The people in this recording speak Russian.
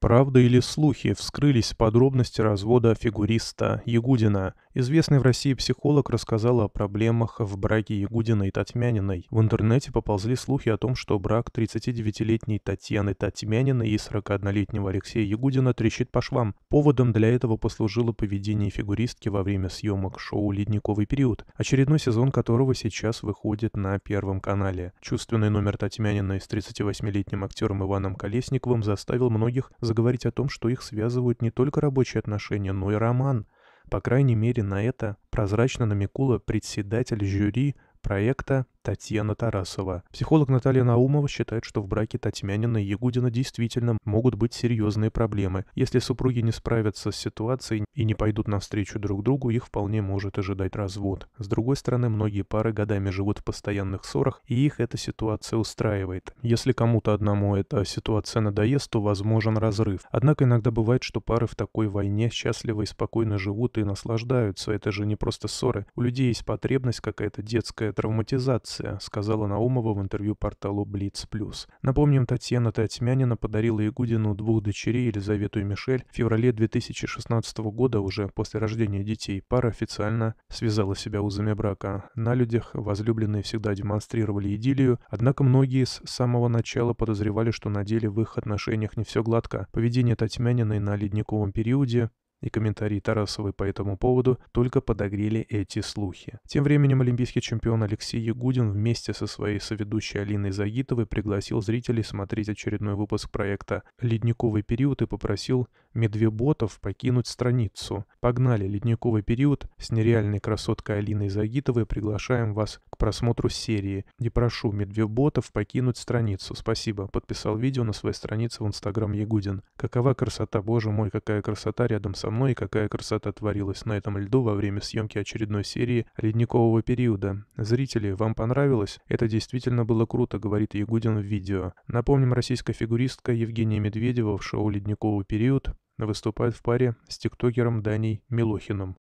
Правда или слухи вскрылись подробности развода фигуриста Ягудина. Известный в России психолог рассказал о проблемах в браке Ягудина и Татьмяниной. В интернете поползли слухи о том, что брак 39-летней Татьяны Татьмяниной и 41-летнего Алексея Ягудина трещит по швам. Поводом для этого послужило поведение фигуристки во время съемок шоу «Ледниковый период», очередной сезон которого сейчас выходит на Первом канале. Чувственный номер Татьмяниной с 38-летним актером Иваном Колесниковым заставил многих заговорить о том, что их связывают не только рабочие отношения, но и роман. По крайней мере, на это прозрачно намекула председатель жюри проекта Татьяна Тарасова. Психолог Наталья Наумова считает, что в браке Татьмянина и Ягудина действительно могут быть серьезные проблемы. Если супруги не справятся с ситуацией и не пойдут навстречу друг другу, их вполне может ожидать развод. С другой стороны, многие пары годами живут в постоянных ссорах, и их эта ситуация устраивает. Если кому-то одному эта ситуация надоест, то возможен разрыв. Однако иногда бывает, что пары в такой войне счастливо и спокойно живут и наслаждаются. Это же не просто ссоры. У людей есть потребность какая-то детская травматизация интуиция», — сказала Наумова в интервью порталу Blitz+. Напомним, Татьяна Татьмянина подарила Ягудину двух дочерей, Елизавету и Мишель, в феврале 2016 года, уже после рождения детей, пара официально связала себя узами брака. На людях возлюбленные всегда демонстрировали идиллию, однако многие с самого начала подозревали, что на деле в их отношениях не все гладко. Поведение Татьмяниной на ледниковом периоде, и комментарии Тарасовой по этому поводу только подогрели эти слухи. Тем временем олимпийский чемпион Алексей Ягудин вместе со своей соведущей Алиной Загитовой пригласил зрителей смотреть очередной выпуск проекта «Ледниковый период» и попросил медвеботов покинуть страницу. Погнали, ледниковый период с нереальной красоткой Алиной Загитовой приглашаем вас к просмотру серии, Не прошу медвеботов покинуть страницу. Спасибо, подписал видео на своей странице в Инстаграм Ягудин. Какова красота, боже мой, какая красота рядом со мной и какая красота творилась на этом льду во время съемки очередной серии ледникового периода. Зрители, вам понравилось? Это действительно было круто, говорит Ягудин в видео. Напомним, российская фигуристка Евгения Медведева в шоу «Ледниковый период» выступает в паре с тиктокером Даней Милохиным.